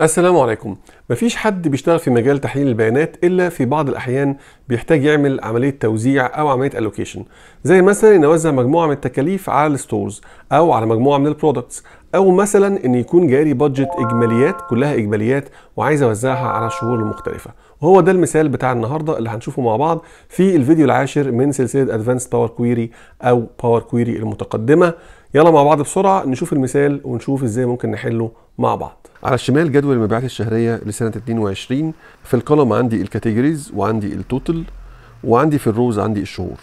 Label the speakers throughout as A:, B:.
A: السلام عليكم مفيش حد بيشتغل في مجال تحليل البيانات الا في بعض الاحيان بيحتاج يعمل عمليه توزيع او عمليه الوكيشن زي مثلا ان يوزع مجموعه من التكاليف على الستورز او على مجموعه من البرودكتس او مثلا ان يكون جاري بادجت اجماليات كلها اجماليات وعايز اوزعها على الشهور المختلفه وهو ده المثال بتاع النهارده اللي هنشوفه مع بعض في الفيديو العاشر من سلسله ادفانس باور كويري او باور كويري المتقدمه يلا مع بعض بسرعه نشوف المثال ونشوف ازاي ممكن نحله مع بعض على الشمال جدول المبيعات الشهريه لسنه 22 في القلم عندي الكاتيجوريز وعندي التوتال وعندي في الروز عندي الشهور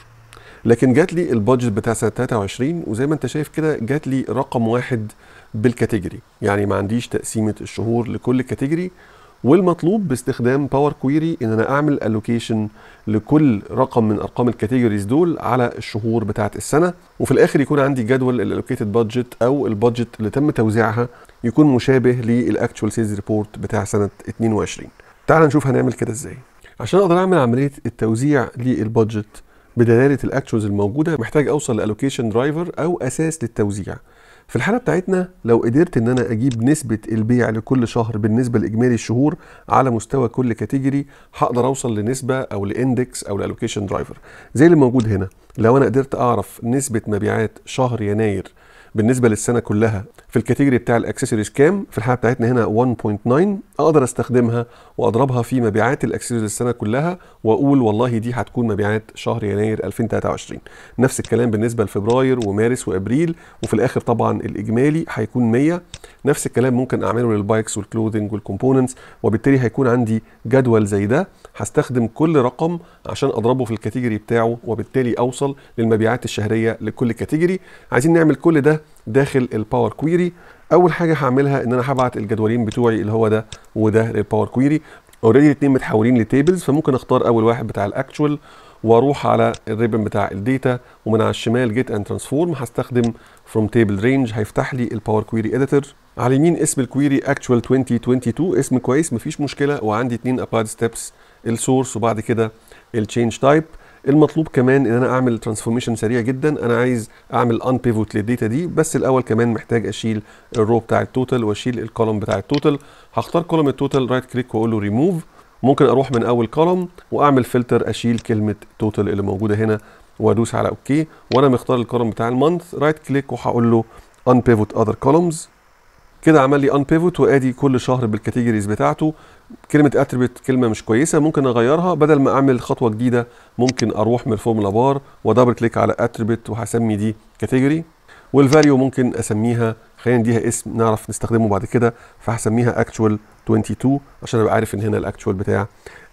A: لكن جات لي البادجت بتاع سنه 23 وزي ما انت شايف كده جات لي رقم واحد بالكاتيجوري يعني ما عنديش تقسيمه الشهور لكل كاتيجوري والمطلوب باستخدام باور كويري ان انا اعمل الوكيشن لكل رقم من ارقام الكاتيجوريز دول على الشهور بتاعه السنه وفي الاخر يكون عندي جدول الالوكيتد بادجت او البادجت اللي تم توزيعها يكون مشابه للاكتوال سيلز ريبورت بتاع سنه 22 تعال نشوف هنعمل كده ازاي عشان اقدر اعمل عمليه التوزيع للبادجت بدلاله الاكتوالز الموجوده محتاج اوصل لالوكيشن درايفر او اساس للتوزيع في الحاله بتاعتنا لو قدرت ان انا اجيب نسبه البيع لكل شهر بالنسبه لاجمالي الشهور على مستوى كل كاتيجوري هقدر اوصل لنسبه او لاندكس او لالوكيشن درايفر زي اللي موجود هنا لو انا قدرت اعرف نسبه مبيعات شهر يناير بالنسبه للسنه كلها في الكاتيجوري بتاع الاكسسوارز كام في الحاله بتاعتنا هنا 1.9 اقدر استخدمها واضربها في مبيعات الاكسسوارز السنه كلها واقول والله دي هتكون مبيعات شهر يناير 2023 نفس الكلام بالنسبه لفبراير ومارس وابريل وفي الاخر طبعا الاجمالي هيكون 100 نفس الكلام ممكن اعمله للبايكس والكلودنج والكومبوننتس وبالتالي هيكون عندي جدول زي ده هستخدم كل رقم عشان اضربه في الكاتيجوري بتاعه وبالتالي اوصل للمبيعات الشهريه لكل كاتيجوري عايزين نعمل كل ده داخل الباور كويري اول حاجه هعملها ان انا هبعت الجدولين بتوعي اللي هو ده وده للباور كويري اوريدي الاثنين متحولين لتيبلز فممكن اختار اول واحد بتاع الاكتوال واروح على الريبن بتاع الديتا ومن على الشمال جيت اند ترانسفورم هستخدم فروم تيبل رينج هيفتح لي الباور كويري اديتور على اليمين اسم الكويري اكتوال 2022 اسم كويس مفيش مشكله وعندي اثنين ابلايد ستيبس السورس وبعد كده التشينج تايب المطلوب كمان ان انا اعمل ترانسفورميشن سريع جدا انا عايز اعمل ان بيفوت للديتا دي بس الاول كمان محتاج اشيل الرو بتاع التوتال واشيل الكولوم بتاع التوتال هختار كولوم التوتال رايت كليك واقول له ريموف ممكن اروح من اول كولوم واعمل فلتر اشيل كلمه توتال اللي موجوده هنا وادوس على اوكي وانا مختار الكولوم بتاع المانث رايت كليك وهقول له بيفوت اذر كولومز كده عمل لي ان بيفوت وادي كل شهر بالكاتيجوريز بتاعته كلمه اتريبيوت كلمه مش كويسه ممكن اغيرها بدل ما اعمل خطوه جديده ممكن اروح من الفورمولا بار ودبل كليك على اتريبيوت وهسمي دي كاتيجوري والفاليو ممكن اسميها خلينا نديها اسم نعرف نستخدمه بعد كده فهسميها اكتشوال 22 عشان ابقى عارف ان هنا الاكتشوال بتاع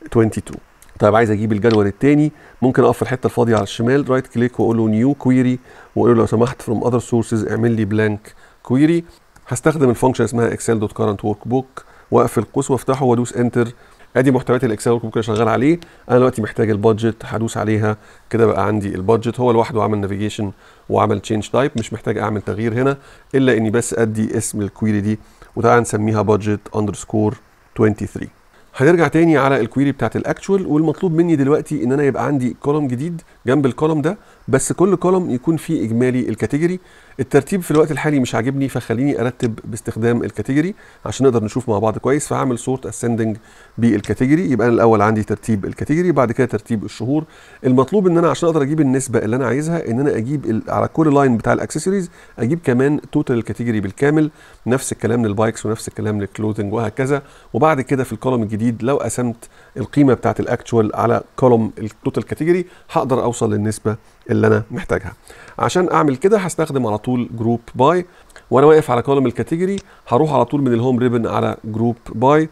A: 22 طيب عايز اجيب الجدول الثاني ممكن اقف في الحته الفاضيه على الشمال رايت كليك واقول له نيو كويري واقول له لو سمحت فروم اذر سورسز اعمل لي بلانك كويري هستخدم الفانكشن اسمها اكسل دوت كارنت ورك بوك واقفل قوس وافتحه وادوس انتر ادي محتويات الاكسل ورك بوك اللي شغال عليه انا دلوقتي محتاج البادجت هدوس عليها كده بقى عندي البادجت هو لوحده عمل نافيجيشن وعمل تشينج تايب مش محتاج اعمل تغيير هنا الا اني بس ادي اسم الكويري دي وتعالى نسميها بادجت اندرسكور 23 هنرجع تاني على الكويري بتاعت الاكتشوال والمطلوب مني دلوقتي ان انا يبقى عندي كولوم جديد جنب الكولوم ده بس كل كولوم يكون فيه اجمالي الكاتيجوري الترتيب في الوقت الحالي مش عاجبني فخليني ارتب باستخدام الكاتيجوري عشان نقدر نشوف مع بعض كويس فهعمل سورت اسندنج بالكاتيجوري يبقى انا الاول عندي ترتيب الكاتيجوري بعد كده ترتيب الشهور المطلوب ان انا عشان اقدر اجيب النسبه اللي انا عايزها ان انا اجيب على كل لاين بتاع الاكسسوارز اجيب كمان توتال الكاتيجوري بالكامل نفس الكلام للبايكس ونفس الكلام للكلوزنج وهكذا وبعد كده في الكولوم الجديد لو قسمت القيمه بتاعت الاكتوال على كولوم التوتال كاتيجوري هقدر اوصل للنسبه اللي انا محتاجها عشان اعمل كده هستخدم على طول جروب باي وانا واقف على كولوم الكاتيجوري هروح على طول من الهوم ريبن على جروب باي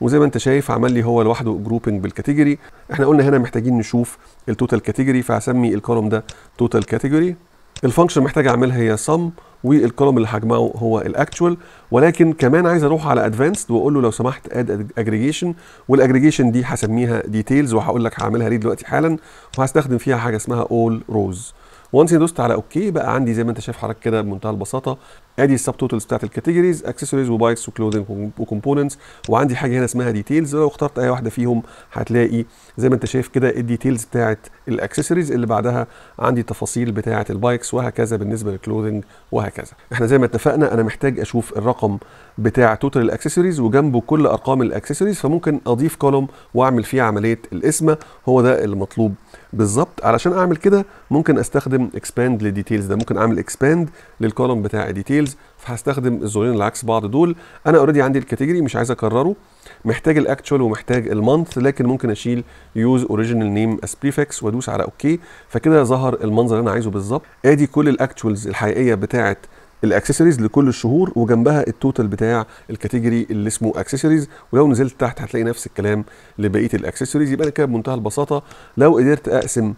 A: وزي ما انت شايف عمل لي هو لوحده جروبنج بالكاتيجوري احنا قلنا هنا محتاجين نشوف التوتال كاتيجوري فهسمي الكولوم ده توتال كاتيجوري الفانكشن محتاج اعملها هي sum والكولوم اللي حجمه هو الاكتوال ولكن كمان عايز اروح على ادفانسد واقول له لو سمحت اد اجريجيشن والاجريجيشن دي هسميها ديتيلز وهقول لك هعملها ليه دلوقتي حالا وهستخدم فيها حاجه اسمها اول روز وانس دوست على اوكي بقى عندي زي ما انت شايف حضرتك كده بمنتهى البساطه ادي السب توتلز بتاعت الكاتيجوريز اكسسوارز وبايتس وكلوذنج وكومبوننتس وعندي حاجه هنا اسمها ديتيلز لو اخترت اي واحده فيهم هتلاقي زي ما انت شايف كده الديتيلز بتاعت الاكسسوارز اللي بعدها عندي تفاصيل بتاعت البايكس وهكذا بالنسبه للكلوذنج وهكذا احنا زي ما اتفقنا انا محتاج اشوف الرقم بتاع توتال الاكسسوارز وجنبه كل ارقام الاكسسوارز فممكن اضيف كولوم واعمل فيه عمليه القسمه هو ده المطلوب بالظبط علشان اعمل كده ممكن استخدم اكسباند للديتيلز ده ممكن اعمل اكسباند للكولوم بتاع الديتيلز سكيلز فهستخدم الزرارين اللي عكس بعض دول انا اوريدي عندي الكاتيجوري مش عايز اكرره محتاج الاكتشوال ومحتاج المانث لكن ممكن اشيل يوز اوريجينال نيم اس بريفكس وادوس على اوكي فكده ظهر المنظر اللي انا عايزه بالظبط ادي كل الاكتشوالز الحقيقيه بتاعه الاكسسوارز لكل الشهور وجنبها التوتال بتاع الكاتيجوري اللي اسمه اكسسوارز ولو نزلت تحت هتلاقي نفس الكلام لبقيه الاكسسوارز يبقى كده بمنتهى البساطه لو قدرت اقسم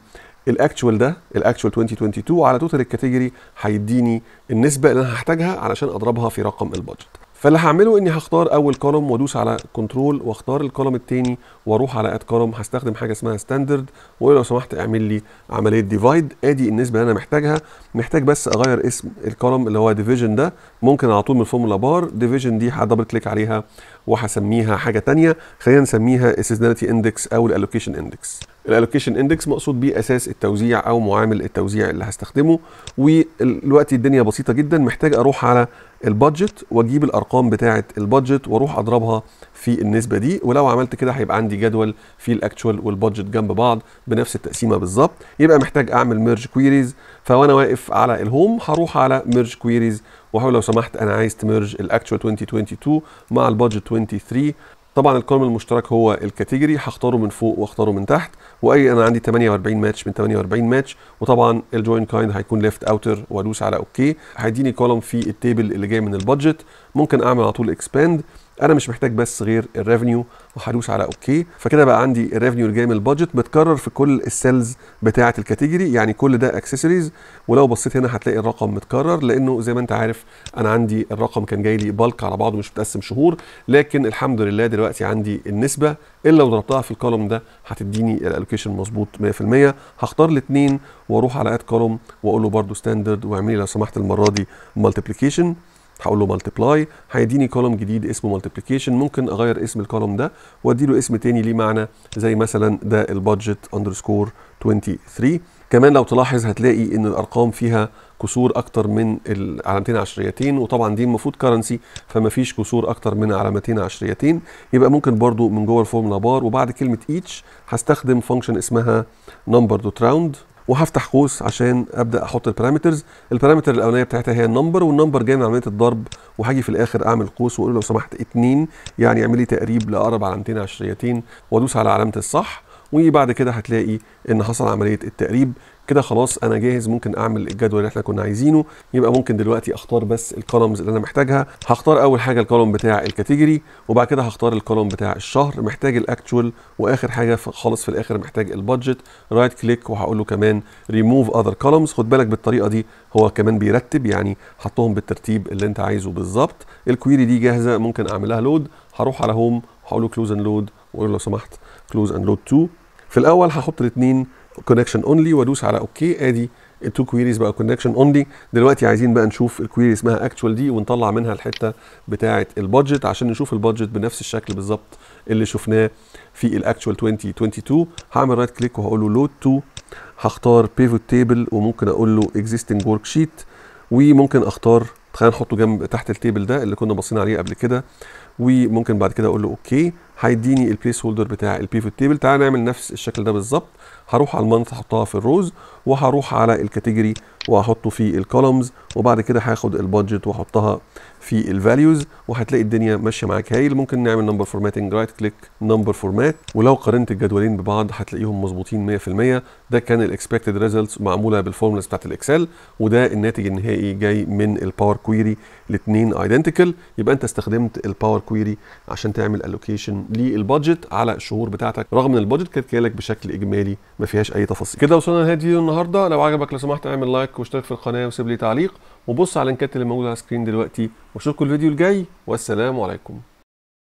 A: الاكتشوال ده الاكتشوال 2022 على توتال الكاتيجوري هيديني النسبه اللي انا هحتاجها علشان اضربها في رقم البادجت فاللي هعمله اني هختار اول كولوم وادوس على كنترول واختار الكولوم الثاني واروح على اد كولوم هستخدم حاجه اسمها ستاندرد ولو سمحت اعمل لي عمليه ديفايد ادي النسبه اللي انا محتاجها محتاج بس اغير اسم الكولوم اللي هو ديفيجن ده ممكن على طول من الفورمولا بار ديفيجن دي هدبل كليك عليها وهسميها حاجه ثانيه خلينا نسميها السيزوناليتي اندكس او الالوكيشن اندكس الالوكيشن اندكس مقصود بيه اساس التوزيع او معامل التوزيع اللي هستخدمه والوقت الدنيا بسيطه جدا محتاج اروح على البادجت واجيب الارقام بتاعه البادجت واروح اضربها في النسبه دي ولو عملت كده هيبقى عندي جدول في الاكتوال والبادجت جنب بعض بنفس التقسيمه بالظبط يبقى محتاج اعمل ميرج كويريز فوانا واقف على الهوم هروح على ميرج كويريز واحاول لو سمحت انا عايز تميرج الاكتوال 2022 مع البادجت 23 طبعا الكولم المشترك هو الكاتيجوري هختاره من فوق واختاره من تحت واي انا عندي 48 ماتش من 48 ماتش وطبعا الجوين كايند هيكون ليفت اوتر وادوس على اوكي هيديني كولم في التيبل اللي جاي من البادجت ممكن اعمل على طول اكسباند انا مش محتاج بس غير الريفنيو وهدوس على اوكي فكده بقى عندي الريفنيو اللي جاي من البادجت متكرر في كل السيلز بتاعه الكاتيجوري يعني كل ده اكسسوارز ولو بصيت هنا هتلاقي الرقم متكرر لانه زي ما انت عارف انا عندي الرقم كان جاي لي بالك على بعضه مش متقسم شهور لكن الحمد لله دلوقتي عندي النسبه الا لو ضربتها في الكولوم ده هتديني الالوكيشن مظبوط 100% هختار الاثنين واروح على اد كولوم واقول له برده ستاندرد واعمل لي لو سمحت المره دي مالتيبليكيشن هقول له مالتبلاي هيديني كولوم جديد اسمه مالتبليكيشن ممكن اغير اسم الكولوم ده واديله اسم تاني ليه معنى زي مثلا ده البادجت اندرسكور 23 كمان لو تلاحظ هتلاقي ان الارقام فيها كسور اكتر من العلامتين عشريتين وطبعا دي المفروض كرنسي فما فيش كسور اكتر من علامتين عشريتين يبقى ممكن برضو من جوه الفورمولا بار وبعد كلمه ايتش هستخدم فانكشن اسمها نمبر دوت راوند وهفتح قوس عشان ابدا احط البارامترز البارامتر الاولانيه بتاعتها هي النمبر والنمبر جاي من عمليه الضرب وهاجي في الاخر اعمل قوس واقول لو سمحت 2 يعني اعمل لي تقريب لاقرب علامتين عشريتين وادوس على علامه الصح وبعد كده هتلاقي ان حصل عمليه التقريب كده خلاص انا جاهز ممكن اعمل الجدول اللي احنا كنا عايزينه يبقى ممكن دلوقتي اختار بس الكولمز اللي انا محتاجها هختار اول حاجه الكولوم بتاع الكاتيجوري وبعد كده هختار الكولوم بتاع الشهر محتاج الاكتوال واخر حاجه خالص في الاخر محتاج البادجت رايت كليك وهقول له كمان ريموف اذر كولمز خد بالك بالطريقه دي هو كمان بيرتب يعني حطهم بالترتيب اللي انت عايزه بالظبط الكويري دي جاهزه ممكن اعملها لود هروح على هوم هقول له كلوز اند لود واقول له لو سمحت كلوز اند لود 2 في الاول هحط الاثنين كونكشن اونلي وادوس على اوكي ادي التو كويريز بقى كونكشن اونلي دلوقتي عايزين بقى نشوف الكويري اسمها اكتوال دي ونطلع منها الحته بتاعه البادجت عشان نشوف البادجت بنفس الشكل بالظبط اللي شفناه في الاكتوال 2022 هعمل رايت كليك وهقول له لود تو هختار بيفوت تيبل وممكن اقول له اكزيستنج ورك شيت وممكن اختار خلينا نحطه جنب تحت التيبل ده اللي كنا باصين عليه قبل كده وممكن بعد كده اقول له اوكي هيديني البليس هولدر بتاع البيفوت تيبل تعال نعمل نفس الشكل ده بالظبط هروح على المنث احطها في الروز وهروح على الكاتيجوري وهحطه في الكولومز وبعد كده هاخد البادجت واحطها في الفاليوز وهتلاقي الدنيا ماشيه معاك هايل ممكن نعمل نمبر فورماتنج رايت كليك نمبر فورمات ولو قارنت الجدولين ببعض هتلاقيهم مظبوطين 100% ده كان الاكسبكتد ريزلتس معموله بالفورمولاز بتاعت الاكسل وده الناتج النهائي جاي من الباور كويري الاثنين ايدنتيكال يبقى انت استخدمت الباور كويري عشان تعمل الوكيشن للبادجت على الشهور بتاعتك رغم ان البادجت كانت جايه لك بشكل اجمالي ما فيهاش اي تفاصيل كده وصلنا لنهايه النهارده لو عجبك لو سمحت اعمل لايك لايك واشترك في القناه وسيب لي تعليق وبص على اللينكات اللي موجوده على السكرين دلوقتي واشوفكم الفيديو الجاي والسلام عليكم